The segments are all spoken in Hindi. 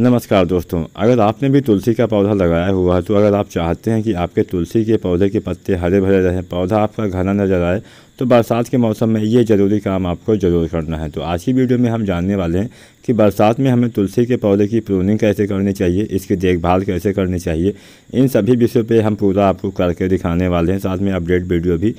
नमस्कार दोस्तों अगर आपने भी तुलसी का पौधा लगाया हुआ है तो अगर आप चाहते हैं कि आपके तुलसी के पौधे के पत्ते हरे भरे रहें पौधा आपका घना नजर आए तो बरसात के मौसम में ये ज़रूरी काम आपको ज़रूर करना है तो आज की वीडियो में हम जानने वाले हैं कि बरसात में हमें तुलसी के पौधे की प्रूनिंग कैसे करनी चाहिए इसकी देखभाल कैसे करनी चाहिए इन सभी विषयों पर हम पूरा आपको करके दिखाने वाले हैं साथ में अपडेट वीडियो भी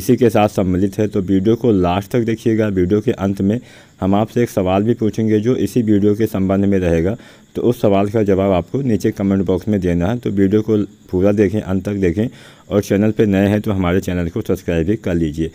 इसी के साथ सम्मिलित है तो वीडियो को लास्ट तक देखिएगा वीडियो के अंत में हम आपसे एक सवाल भी पूछेंगे जो इसी वीडियो के संबंध में रहेगा तो उस सवाल का जवाब आपको नीचे कमेंट बॉक्स में देना है तो वीडियो को पूरा देखें अंत तक देखें और चैनल पर नए हैं तो हमारे चैनल को सब्सक्राइब भी कर लीजिए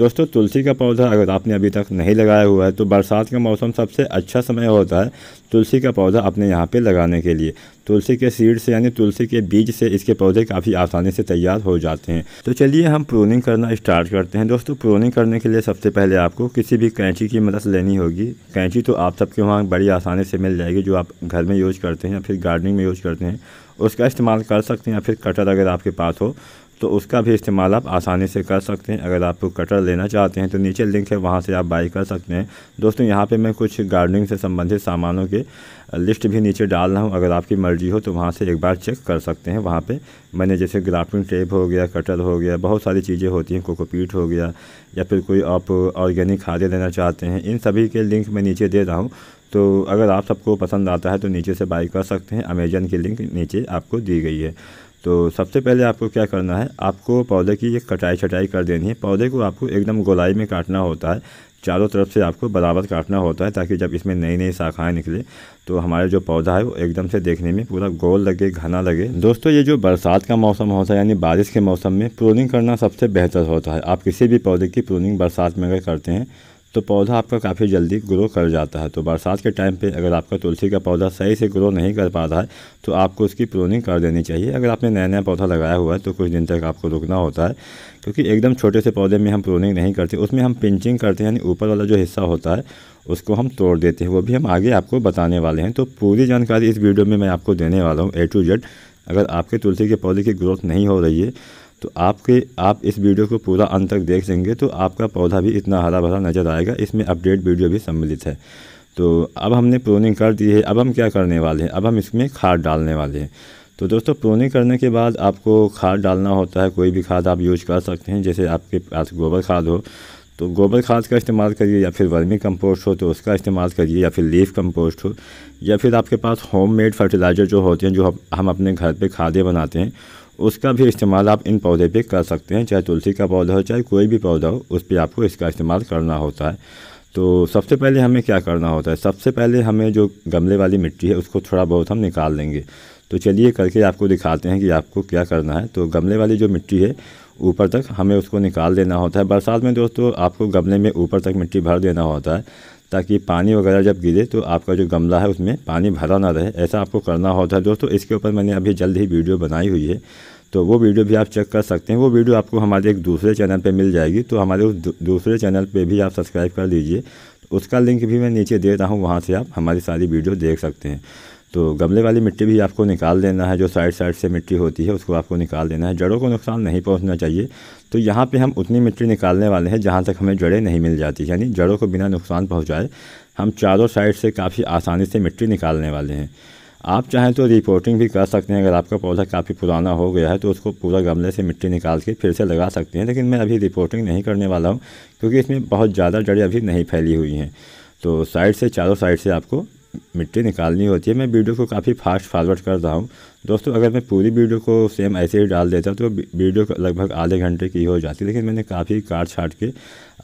दोस्तों तुलसी का पौधा अगर आपने अभी तक नहीं लगाया हुआ है तो बरसात का मौसम सबसे अच्छा समय होता है तुलसी का पौधा अपने यहाँ पे लगाने के लिए तुलसी के सीड से यानी तुलसी के बीज से इसके पौधे काफ़ी आसानी से तैयार हो जाते हैं तो चलिए हम प्रोनिंग करना स्टार्ट करते हैं दोस्तों प्रोनिंग करने के लिए सबसे पहले आपको किसी भी कैंची की मदद लेनी होगी कैंची तो आप सबके वहाँ बड़ी आसानी से मिल जाएगी जो आप घर में यूज़ करते हैं या फिर गार्डनिंग में यूज़ करते हैं उसका इस्तेमाल कर सकते हैं या फिर कटर अगर आपके पास हो तो उसका भी इस्तेमाल आप आसानी से कर सकते हैं अगर आप कटर लेना चाहते हैं तो नीचे लिंक है वहाँ से आप बाई कर सकते हैं दोस्तों यहाँ पे मैं कुछ गार्डनिंग से संबंधित सामानों के लिस्ट भी नीचे डाल रहा हूँ अगर आपकी मर्जी हो तो वहाँ से एक बार चेक कर सकते हैं वहाँ पे मैंने जैसे ग्राफ्टिंग टेप हो गया कटर हो गया बहुत सारी चीज़ें होती हैं कोकोपीट हो गया या फिर कोई आप ऑर्गेनिक खादे लेना चाहते हैं इन सभी के लिंक मैं नीचे दे रहा हूँ तो अगर आप सबको पसंद आता है तो नीचे से बाई कर सकते हैं अमेजन की लिंक नीचे आपको दी गई है तो सबसे पहले आपको क्या करना है आपको पौधे की एक कटाई छटाई कर देनी है पौधे को आपको एकदम गोलाई में काटना होता है चारों तरफ से आपको बराबर काटना होता है ताकि जब इसमें नई नई शाखाएं निकले तो हमारे जो पौधा है वो एकदम से देखने में पूरा गोल लगे घना लगे दोस्तों ये जो बरसात का मौसम होता है यानी बारिश के मौसम में प्रोनिंग करना सबसे बेहतर होता है आप किसी भी पौधे की प्रोनिंग बरसात में अगर करते हैं तो पौधा आपका काफ़ी जल्दी ग्रो कर जाता है तो बरसात के टाइम पे अगर आपका तुलसी का पौधा सही से ग्रो नहीं कर पा रहा है तो आपको उसकी प्रोनिंग कर देनी चाहिए अगर आपने नया नया पौधा लगाया हुआ है तो कुछ दिन तक आपको रुकना होता है क्योंकि एकदम छोटे से पौधे में हम प्रोनिंग नहीं करते उसमें हम पिंचिंग करते हैं यानी ऊपर वाला जो हिस्सा होता है उसको हम तोड़ देते हैं वो भी हम आगे आपको बताने वाले हैं तो पूरी जानकारी इस वीडियो में मैं आपको देने वाला हूँ ए टू जेड अगर आपके तुलसी के पौधे की ग्रोथ नहीं हो रही है तो आपके आप इस वीडियो को पूरा अंत तक देख लेंगे तो आपका पौधा भी इतना हरा भरा नज़र आएगा इसमें अपडेट वीडियो भी सम्मिलित है तो अब हमने प्रोनिंग कर दी है अब हम क्या करने वाले हैं अब हम इसमें खाद डालने वाले हैं तो दोस्तों प्रोनिंग करने के बाद आपको खाद डालना होता है कोई भी खाद आप यूज कर सकते हैं जैसे आपके पास गोबर खाद हो तो गोबर खाद का इस्तेमाल करिए या फिर वर्मी कंपोस्ट हो तो उसका इस्तेमाल करिए या फिर लीफ कंपोस्ट हो या फिर आपके पास होममेड फर्टिलाइज़र जो होते हैं जो हम अपने घर पे खादे बनाते हैं उसका भी इस्तेमाल आप इन पौधे पे कर सकते हैं चाहे तुलसी का पौधा हो चाहे कोई भी पौधा हो उस पर आपको इसका इस्तेमाल करना होता है तो सबसे पहले हमें क्या करना होता है सबसे पहले हमें जो गमले वाली मिट्टी है उसको थोड़ा बहुत हम निकाल लेंगे तो चलिए करके आपको दिखाते हैं कि आपको क्या करना है तो गमले वाली जो मिट्टी है ऊपर तक हमें उसको निकाल देना होता है बरसात में दोस्तों आपको गमले में ऊपर तक मिट्टी भर देना होता है ताकि पानी वगैरह जब गिरे तो आपका जो गमला है उसमें पानी भरा ना रहे ऐसा आपको करना होता तो है दोस्तों इसके ऊपर मैंने अभी जल्द ही वीडियो बनाई हुई है तो वो वीडियो भी आप चेक कर सकते हैं वो वीडियो आपको हमारे एक दूसरे चैनल पर मिल जाएगी तो हमारे उस दूसरे चैनल पर भी आप सब्सक्राइब कर लीजिए उसका लिंक भी मैं नीचे दे रहा हूँ वहाँ से आप हमारी सारी वीडियो देख सकते हैं तो गमले वाली मिट्टी भी आपको निकाल देना है जो साइड साइड से मिट्टी होती है उसको आपको निकाल देना है जड़ों को नुकसान नहीं पहुंचना चाहिए तो यहाँ पे हम उतनी मिट्टी निकालने वाले हैं जहाँ तक हमें जड़ें नहीं मिल जाती यानी जड़ों को बिना नुकसान पहुँचाए हम चारों साइड से काफ़ी आसानी से मिट्टी निकालने वाले हैं आप चाहें तो रिपोर्टिंग भी कर सकते हैं अगर आपका पौधा काफ़ी पुराना हो गया है तो उसको पूरा गमले से मिट्टी निकाल के फिर से लगा सकते हैं लेकिन मैं अभी रिपोर्टिंग नहीं करने वाला हूँ क्योंकि इसमें बहुत ज़्यादा जड़ें अभी नहीं फैली हुई हैं तो साइड से चारों साइड से आपको मिट्टी निकालनी होती है मैं वीडियो को काफ़ी फास्ट फॉरवर्ड कर रहा हूँ दोस्तों अगर मैं पूरी वीडियो को सेम ऐसे ही डाल देता तो वीडियो लगभग आधे घंटे की हो जाती लेकिन मैंने काफ़ी काट छाट के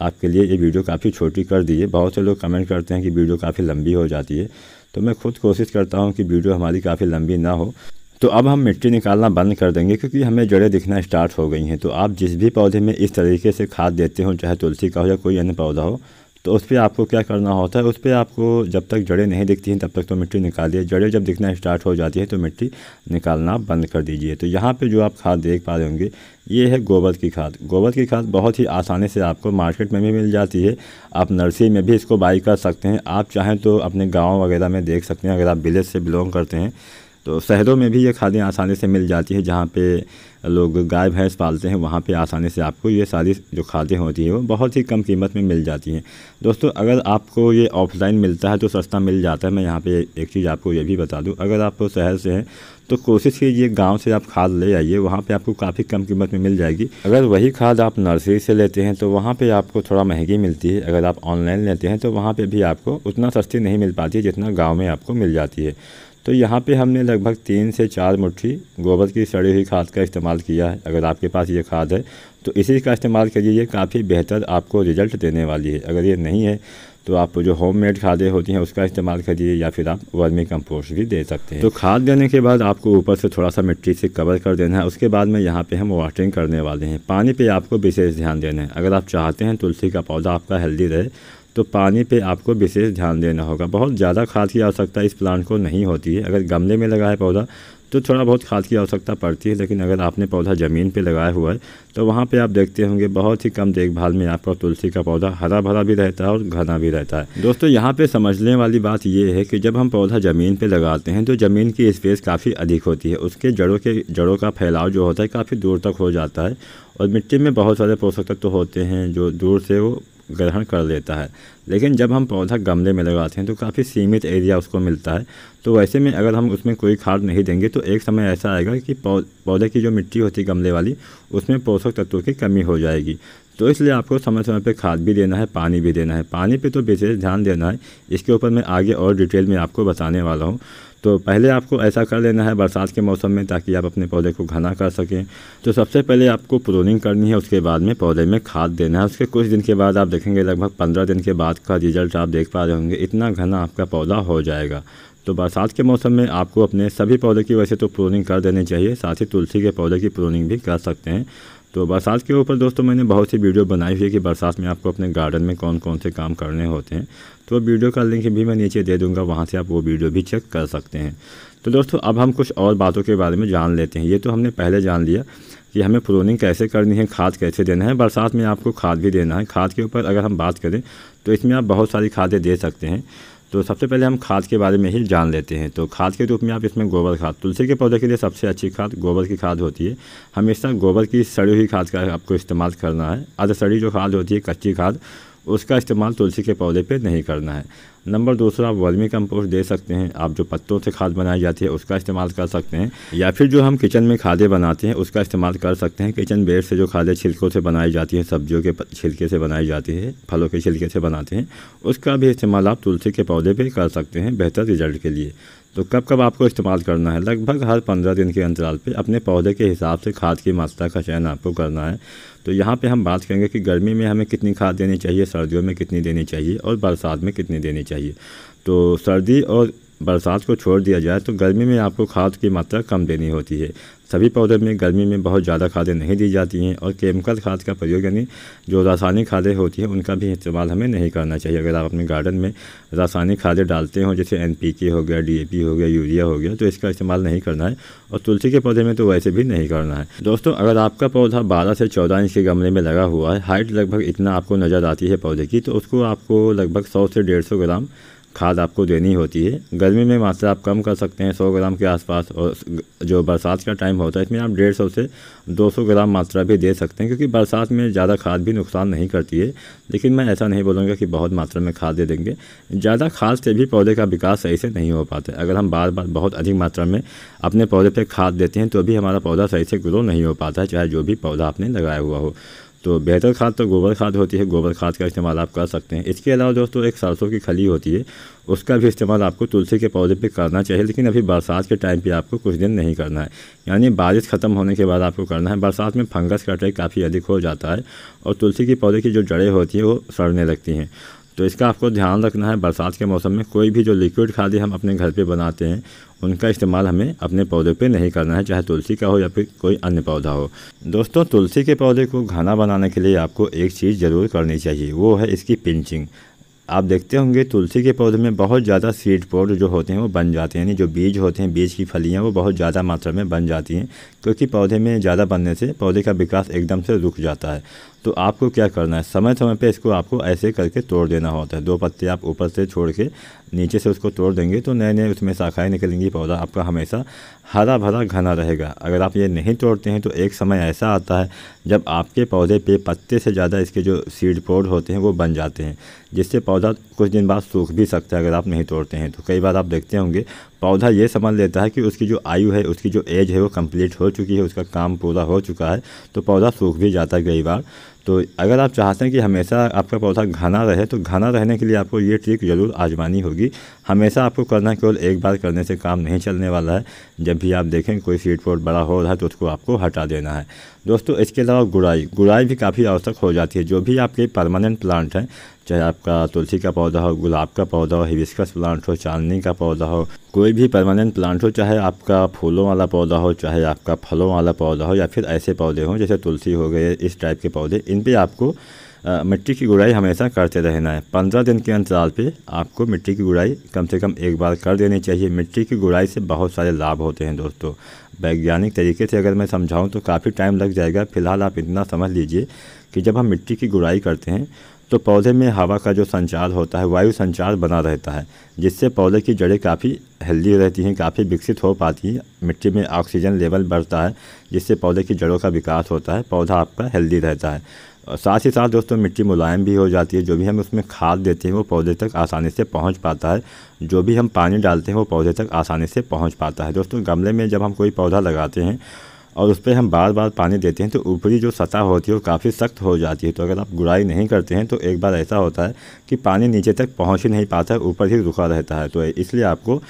आपके लिए ये वीडियो काफ़ी छोटी कर दी है बहुत से लोग कमेंट करते हैं कि वीडियो काफ़ी लंबी हो जाती है तो मैं खुद कोशिश करता हूँ कि वीडियो हमारी काफ़ी लंबी ना हो तो अब हम मिट्टी निकालना बंद कर देंगे क्योंकि हमें जड़ें दिखना स्टार्ट हो गई हैं तो आप जिस भी पौधे में इस तरीके से खाद देते हो चाहे तुलसी का हो या कोई अन्य पौधा हो तो उस पर आपको क्या करना होता है उस पर आपको जब तक जड़ें नहीं दिखती हैं तब तक तो मिट्टी निकालिए जड़ें जब दिखना स्टार्ट हो जाती है तो मिट्टी निकालना बंद कर दीजिए तो यहाँ पे जो आप खाद देख पा रहे होंगे ये है गोबर की खाद गोबर की खाद बहुत ही आसानी से आपको मार्केट में भी मिल जाती है आप नर्सरी में भी इसको बाई कर सकते हैं आप चाहें तो अपने गाँव वगैरह में देख सकते हैं अगर आप विलेज से बिलोंग करते हैं तो शहरों में भी ये खादें आसानी से मिल जाती है जहाँ पे लोग गाय भैंस पालते हैं वहाँ पे आसानी से आपको ये सारी जो खादें होती हैं वो बहुत ही कम कीमत में मिल जाती हैं दोस्तों अगर आपको ये ऑफलाइन मिलता है तो सस्ता मिल जाता है मैं यहाँ पे एक चीज़ आपको ये भी बता दूँ अगर आप शहर से हैं तो कोशिश कीजिए गांव से आप खाद ले आइए वहाँ पे आपको काफ़ी कम कीमत में मिल जाएगी अगर वही खाद आप नर्सरी से लेते हैं तो वहाँ पे आपको थोड़ा महंगी मिलती है अगर आप ऑनलाइन लेते हैं तो वहाँ पे भी आपको उतना सस्ती नहीं मिल पाती जितना गांव में आपको मिल जाती है तो यहाँ पे हमने लगभग तीन से चार मुट्ठी गोबर की सड़ी हुई खाद का इस्तेमाल किया है अगर आपके पास ये खाद है तो इसी का इस्तेमाल करिए ये काफ़ी बेहतर आपको रिजल्ट देने वाली है अगर ये नहीं है तो आप जो होम मेड खादें होती हैं उसका इस्तेमाल करिए या फिर आप वर्मी कंपोस्ट भी दे सकते हैं तो खाद देने के बाद आपको ऊपर से थोड़ा सा मिट्टी से कवर कर देना है उसके बाद में यहाँ पे हम वाटरिंग करने वाले हैं पानी पे आपको विशेष ध्यान देना है अगर आप चाहते हैं तुलसी का पौधा आपका हेल्दी रहे तो पानी पे आपको विशेष ध्यान देना होगा बहुत ज़्यादा खाद की आवश्यकता इस प्लांट को नहीं होती है अगर गमले में लगा है पौधा तो थोड़ा बहुत खाद की आवश्यकता पड़ती है लेकिन अगर आपने पौधा ज़मीन पे लगाया हुआ है तो वहाँ पे आप देखते होंगे बहुत ही कम देखभाल में आपका तुलसी का पौधा हरा भरा भी रहता है और घना भी रहता है दोस्तों यहाँ पे समझने वाली बात यह है कि जब हम पौधा ज़मीन पे लगाते हैं तो ज़मीन की स्पेस काफ़ी अधिक होती है उसके जड़ों के जड़ों का फैलाव जो होता है काफ़ी दूर तक हो जाता है और मिट्टी में बहुत सारे पोषक तत्व तो होते हैं जो दूर से वो ग्रहण कर लेता है लेकिन जब हम पौधा गमले में लगाते हैं तो काफ़ी सीमित एरिया उसको मिलता है तो वैसे में अगर हम उसमें कोई खाद नहीं देंगे तो एक समय ऐसा आएगा कि पौधे की जो मिट्टी होती है गमले वाली उसमें पोषक तत्वों की कमी हो जाएगी तो इसलिए आपको समय समय पर खाद भी देना है पानी भी देना है पानी पर तो विशेष ध्यान देना है इसके ऊपर मैं आगे और डिटेल में आपको बताने वाला हूँ तो पहले आपको ऐसा कर लेना है बरसात के मौसम में ताकि आप अपने पौधे को घना कर सकें तो सबसे पहले आपको प्रोनिंग करनी है उसके बाद में पौधे में खाद देना है उसके कुछ दिन के बाद आप देखेंगे लगभग पंद्रह दिन के बाद का रिजल्ट आप देख पा रहे होंगे इतना घना आपका पौधा हो जाएगा तो बरसात के मौसम में आपको अपने सभी पौधे की वैसे तो प्रोनिंग कर देनी चाहिए साथ ही तुलसी के पौधे की प्रोनिंग भी कर सकते हैं तो बरसात के ऊपर दोस्तों मैंने बहुत सी वीडियो बनाई हुई है कि बरसात में आपको अपने गार्डन में कौन कौन से काम करने होते हैं तो वीडियो का लिंक भी मैं नीचे दे दूंगा वहाँ से आप वो वीडियो भी चेक कर सकते हैं तो दोस्तों अब हम कुछ और बातों के बारे में जान लेते हैं ये तो हमने पहले जान लिया कि हमें प्रोनिंग कैसे करनी है खाद कैसे देना है बरसात में आपको खाद भी देना है खाद के ऊपर अगर हम बात करें तो इसमें आप बहुत सारी खादें दे सकते हैं तो सबसे पहले हम खाद के बारे में ही जान लेते हैं तो खाद के रूप में आप इसमें गोबर खाद तुलसी के पौधे के लिए सबसे अच्छी खाद गोबर की खाद होती है हमेशा गोबर की सड़ी हुई खाद का आपको इस्तेमाल करना है अध सड़ी जो खाद होती है कच्ची खाद उसका इस्तेमाल तुलसी के पौधे पे नहीं करना है नंबर दूसरा आप वर्मी कंपोस्ट दे सकते हैं आप जो पत्तों से खाद बनाई जाती है उसका इस्तेमाल कर सकते हैं या फिर जो हम किचन में खादें बनाते हैं उसका इस्तेमाल कर सकते हैं किचन बेड से जो खादें छिलकों से बनाई जाती हैं सब्जियों के छिलके से बनाई जाती है फलों के छिलके से बनाते हैं उसका भी इस्तेमाल आप तुलसी के पौधे पर कर सकते हैं बेहतर रिजल्ट के लिए तो कब कब आपको इस्तेमाल करना है लगभग हर पंद्रह दिन के अंतराल पर अपने पौधे के हिसाब से खाद की मात्रा का चयन आपको करना है तो यहाँ पे हम बात करेंगे कि गर्मी में हमें कितनी खाद देनी चाहिए सर्दियों में कितनी देनी चाहिए और बरसात में कितनी देनी चाहिए तो सर्दी और बरसात को छोड़ दिया जाए तो गर्मी में आपको खाद की मात्रा कम देनी होती है सभी पौधे में गर्मी में बहुत ज़्यादा खादें नहीं दी जाती हैं और केमिकल खाद का प्रयोग यानी जो रासायनिक खादें होती हैं उनका भी इस्तेमाल हमें नहीं करना चाहिए अगर आप अपने गार्डन में रासायनिक खादें डालते हो जैसे एन हो गया डी हो गया यूरिया हो गया तो इसका इस्तेमाल नहीं करना है और तुलसी के पौधे में तो वैसे भी नहीं करना है दोस्तों अगर आपका पौधा बारह से चौदह इंच के गमले में लगा हुआ है हाइट लगभग इतना आपको नज़र आती है पौधे की तो उसको आपको लगभग सौ से डेढ़ ग्राम खाद आपको देनी होती है गर्मी में मात्रा आप कम कर सकते हैं 100 ग्राम के आसपास और जो बरसात का टाइम होता है इसमें आप 150 से 200 ग्राम मात्रा भी दे सकते हैं क्योंकि बरसात में ज़्यादा खाद भी नुकसान नहीं करती है लेकिन मैं ऐसा नहीं बोलूँगा कि बहुत मात्रा में खाद दे देंगे ज़्यादा खाद से भी पौधे का विकास सही से नहीं हो पाता अगर हम बार बार बहुत अधिक मात्रा में अपने पौधे पर खाद देते हैं तो भी हमारा पौधा सही से ग्रो नहीं हो पाता है चाहे जो भी पौधा आपने लगाया हुआ हो तो बेहतर खाद तो गोबर खाद होती है गोबर खाद का इस्तेमाल आप कर सकते हैं इसके अलावा दोस्तों एक सरसों की खली होती है उसका भी इस्तेमाल आपको तुलसी के पौधे पे करना चाहिए लेकिन अभी बरसात के टाइम पे आपको कुछ दिन नहीं करना है यानी बारिश ख़त्म होने के बाद आपको करना है बरसात में फंगस का अटैक काफ़ी अधिक हो जाता है और तुलसी के पौधे की जो जड़ें होती हैं वो सड़ने लगती हैं तो इसका आपको ध्यान रखना है बरसात के मौसम में कोई भी जो लिक्विड खाद्य हम अपने घर पे बनाते हैं उनका इस्तेमाल हमें अपने पौधे पे नहीं करना है चाहे तुलसी का हो या फिर कोई अन्य पौधा हो दोस्तों तुलसी के पौधे को घाना बनाने के लिए आपको एक चीज़ ज़रूर करनी चाहिए वो है इसकी पिंचिंग आप देखते होंगे तुलसी के पौधे में बहुत ज़्यादा सीड पोड जो होते हैं वो बन जाते हैं यानी जो बीज होते हैं बीज की फलियाँ वो बहुत ज़्यादा मात्रा में बन जाती हैं क्योंकि पौधे में ज़्यादा बनने से पौधे का विकास एकदम से रुक जाता है तो आपको क्या करना है समय समय पे इसको आपको ऐसे करके तोड़ देना होता है दो पत्ते आप ऊपर से छोड़ के नीचे से उसको तोड़ देंगे तो नए नए उसमें शाखाएँ निकलेंगी पौधा आपका हमेशा हरा भरा घना रहेगा अगर आप ये नहीं तोड़ते हैं तो एक समय ऐसा आता है जब आपके पौधे पे पत्ते से ज़्यादा इसके जो सीड पोड होते हैं वो बन जाते हैं जिससे पौधा कुछ दिन बाद सूख भी सकता है अगर आप नहीं तोड़ते हैं तो कई बार आप देखते होंगे पौधा ये समझ लेता है कि उसकी जो आयु है उसकी जो एज है वो कंप्लीट हो चुकी है उसका काम पूरा हो चुका है तो पौधा सूख भी जाता है कई बार तो अगर आप चाहते हैं कि हमेशा आपका पौधा घना रहे तो घना रहने के लिए आपको ये ट्रिक ज़रूर आजमानी होगी हमेशा आपको करना केवल एक बार करने से काम नहीं चलने वाला है जब भी आप देखें कोई सीट पॉट बड़ा हो रहा है तो उसको आपको हटा देना है दोस्तों इसके अलावा गुड़ाई गुड़ाई भी काफ़ी आवश्यक हो जाती है जो भी आपके परमानेंट प्लांट हैं चाहे आपका तुलसी का पौधा हो गुलाब का पौधा हो हिविस्कस प्लांट हो चांदनी का पौधा हो कोई भी परमानेंट प्लांट हो चाहे आपका फूलों वाला पौधा हो चाहे आपका फलों वाला पौधा हो या फिर ऐसे पौधे हों जैसे तुलसी हो गए इस टाइप के पौधे इन दिन पे आपको मिट्टी की गुड़ाई हमेशा करते रहना है पंद्रह दिन के अंतराल पे आपको मिट्टी की गुड़ाई कम से कम एक बार कर देनी चाहिए मिट्टी की गुड़ाई से बहुत सारे लाभ होते हैं दोस्तों वैज्ञानिक तरीके से अगर मैं समझाऊं तो काफ़ी टाइम लग जाएगा फिलहाल आप इतना समझ लीजिए कि जब हम मिट्टी की गुड़ाई करते हैं तो पौधे में हवा का जो संचार होता है वायु संचार बना रहता है जिससे पौधे की जड़ें काफ़ी हेल्दी रहती हैं काफ़ी विकसित हो पाती हैं मिट्टी में ऑक्सीजन लेवल बढ़ता है जिससे पौधे की जड़ों का विकास होता है पौधा आपका हेल्दी रहता है और साथ ही साथ दोस्तों मिट्टी मुलायम भी हो जाती है जो भी हम उसमें खाद देते हैं वो पौधे तक आसानी से पहुंच पाता है जो भी हम पानी डालते हैं वो पौधे तक आसानी से पहुंच पाता है दोस्तों गमले में जब हम कोई पौधा लगाते हैं और उस पर हम बार बार पानी देते हैं तो ऊपरी जो सतह होती है वो काफ़ी सख्त हो जाती है तो अगर आप गुड़ाई नहीं करते हैं तो एक बार ऐसा होता है कि पानी नीचे तक पहुंच ही नहीं पाता है ऊपर ही रुका रहता है तो इसलिए आपको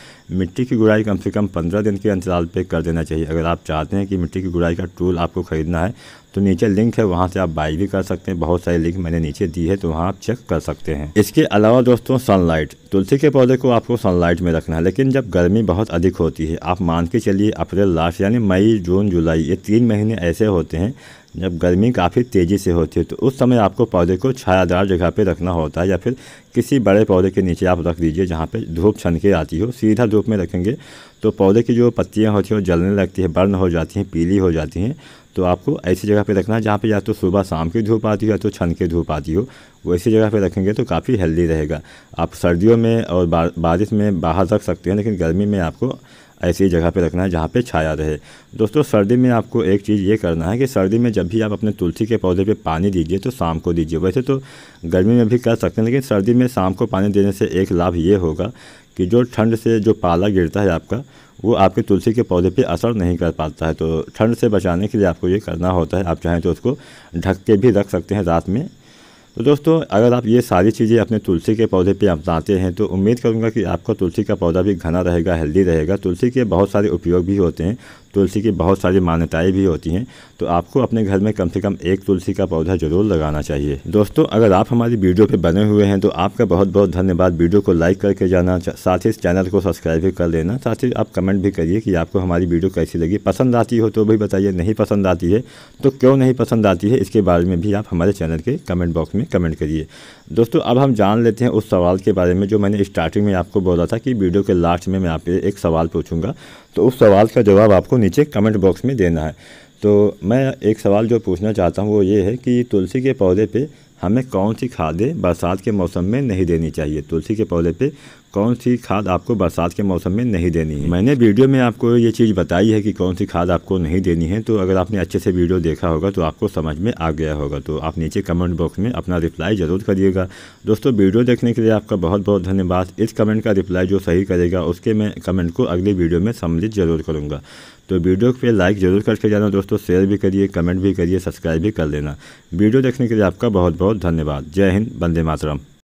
मिट्टी की गुड़ाई कम से कम पंद्रह दिन के अंतराल पर कर देना चाहिए अगर आप चाहते हैं कि मिट्टी की गुड़ाई का टूल आपको ख़रीदना है तो नीचे लिंक है वहाँ से आप बाई भी कर सकते हैं बहुत सारी लिंक मैंने नीचे दी है तो वहाँ आप चेक कर सकते हैं इसके अलावा दोस्तों सनलाइट तुलसी के पौधे को आपको सनलाइट में रखना है लेकिन जब गर्मी बहुत अधिक होती है आप मान के चलिए अप्रैल लास्ट यानी मई जून जुलाई ये तीन महीने ऐसे होते हैं जब गर्मी काफ़ी तेज़ी से होती है तो उस समय आपको पौधे को छायादार जगह पे रखना होता है या फिर किसी बड़े पौधे के नीचे आप रख दीजिए जहाँ पे धूप छन के आती हो सीधा धूप में रखेंगे तो पौधे की जो पत्तियाँ होती हैं वो जलने लगती है बर्न हो जाती हैं पीली हो जाती हैं तो आपको ऐसी जगह पे रखना जहाँ पे या तो सुबह शाम की धूप आती हो या तो छन की धूप आती हो वैसी जगह पे रखेंगे तो काफ़ी हेल्दी रहेगा आप सर्दियों में और बारिश में बाहर रख सकते हैं लेकिन गर्मी में आपको ऐसी जगह पे रखना है जहाँ पे छाया रहे दोस्तों सर्दी में आपको एक चीज़ ये करना है कि सर्दी में जब भी आप अपने तुलसी के पौधे पे पानी दीजिए तो शाम को दीजिए वैसे तो गर्मी में भी कर सकते हैं लेकिन सर्दी में शाम को पानी देने से एक लाभ ये होगा कि जो ठंड से जो पाला गिरता है आपका वो आपके तुलसी के पौधे पे असर नहीं कर पाता है तो ठंड से बचाने के लिए आपको ये करना होता है आप चाहें तो उसको ढक के भी रख सकते हैं रात में तो दोस्तों अगर आप ये सारी चीज़ें अपने तुलसी के पौधे पे अपनाते हैं तो उम्मीद करूँगा कि आपका तुलसी का पौधा भी घना रहेगा हेल्दी रहेगा तुलसी के बहुत सारे उपयोग भी होते हैं तुलसी की बहुत सारी मान्यताएं भी होती हैं तो आपको अपने घर में कम से कम एक तुलसी का पौधा जरूर लगाना चाहिए दोस्तों अगर आप हमारी वीडियो पर बने हुए हैं तो आपका बहुत बहुत धन्यवाद वीडियो को लाइक करके जाना साथ ही इस चैनल को सब्सक्राइब भी कर लेना साथ ही आप कमेंट भी करिए कि आपको हमारी वीडियो कैसी लगी पसंद आती हो तो भी बताइए नहीं पसंद आती है तो क्यों नहीं पसंद आती है इसके बारे में भी आप हमारे चैनल के कमेंट बॉक्स में कमेंट करिए दोस्तों अब हम जान लेते हैं उस सवाल के बारे में जो मैंने स्टार्टिंग में आपको बोला था कि वीडियो के लास्ट में मैं आप एक सवाल पूछूँगा तो उस सवाल का जवाब आपको नीचे कमेंट बॉक्स में देना है तो मैं एक सवाल जो पूछना चाहता हूँ वो ये है कि तुलसी के पौधे पे हमें कौन सी खादें बरसात के मौसम में नहीं देनी चाहिए तुलसी के पौधे पे कौन सी खाद आपको बरसात के मौसम में नहीं देनी है मैंने वीडियो में आपको ये चीज़ बताई है कि कौन सी खाद आपको नहीं देनी है तो अगर आपने अच्छे से वीडियो देखा होगा तो आपको समझ में आ गया होगा तो आप नीचे कमेंट बॉक्स में अपना रिप्लाई ज़रूर करिएगा दोस्तों वीडियो देखने के लिए आपका बहुत बहुत धन्यवाद इस कमेंट का रिप्लाई जो सही करेगा उसके मैं कमेंट को अगले वीडियो में सम्मिलित ज़रूर करूँगा तो वीडियो पे लाइक ज़रूर करके जाना दोस्तों शेयर भी करिए कमेंट भी करिए सब्सक्राइब भी कर लेना वीडियो देखने के लिए आपका बहुत बहुत धन्यवाद जय हिंद बंदे मातरम